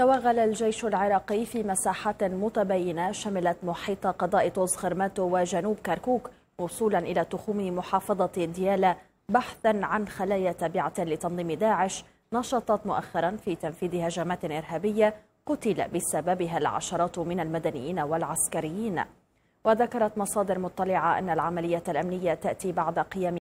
توغل الجيش العراقي في مساحات متباينة شملت محيط قضاء طوز خرماتو وجنوب كركوك وصولا إلى تخوم محافظة ديالى بحثا عن خلايا تابعة لتنظيم داعش نشطت مؤخرا في تنفيذ هجمات إرهابية قتل بسببها العشرات من المدنيين والعسكريين وذكرت مصادر مطلعة أن العملية الأمنية تأتي بعد قيام